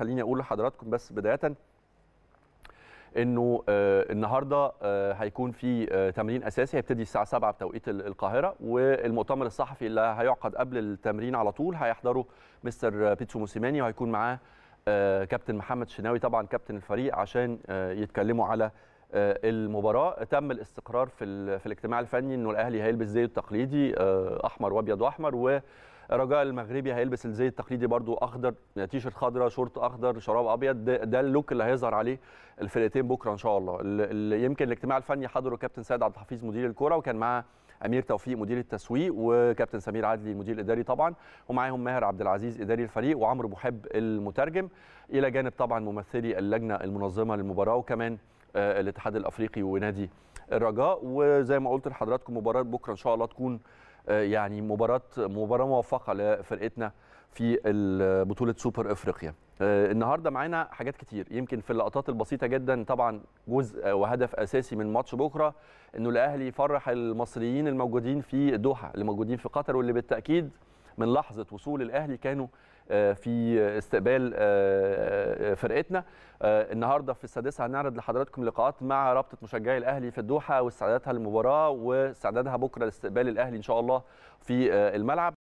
خليني اقول لحضراتكم بس بدايه انه آه، النهارده آه، هيكون في آه، تمرين اساسي هيبتدي الساعه 7 بتوقيت القاهره والمؤتمر الصحفي اللي هيعقد قبل التمرين على طول هيحضره مستر بيتسو موسيماني وهيكون معاه كابتن محمد شناوي طبعا كابتن الفريق عشان يتكلموا على المباراه تم الاستقرار في في الاجتماع الفني انه الاهلي هيلبس زيه التقليدي احمر وابيض واحمر و رجاء المغربي هيلبس الزي التقليدي برضو اخضر تيشرت خضراء شورت اخضر شراب ابيض ده, ده اللوك اللي هيظهر عليه الفرقتين بكره ان شاء الله اللي يمكن الاجتماع الفني حضره كابتن سيد عبد الحفيظ مدير الكوره وكان معاه امير توفيق مدير التسويق وكابتن سمير عدلي المدير الاداري طبعا ومعاهم ماهر عبد العزيز اداري الفريق وعمرو محب المترجم الى جانب طبعا ممثلي اللجنه المنظمه للمباراه وكمان آه، الاتحاد الافريقي ونادي الرجاء وزي ما قلت لحضراتكم مباراه بكره ان شاء الله تكون آه، يعني مباراه مباراه موفقه لفرقتنا في بطوله سوبر افريقيا آه، النهارده معانا حاجات كتير يمكن في اللقطات البسيطه جدا طبعا جزء وهدف اساسي من ماتش بكره انه الاهلي يفرح المصريين الموجودين في دوحه اللي موجودين في قطر واللي بالتاكيد من لحظه وصول الاهلي كانوا آه، في استقبال آه، آه، فرقتنا النهارده في السادسه هنعرض لحضراتكم لقاءات مع رابطه مشجعي الاهلي في الدوحه واستعداداتها للمباراه واستعدادها بكره لاستقبال الاهلي ان شاء الله في الملعب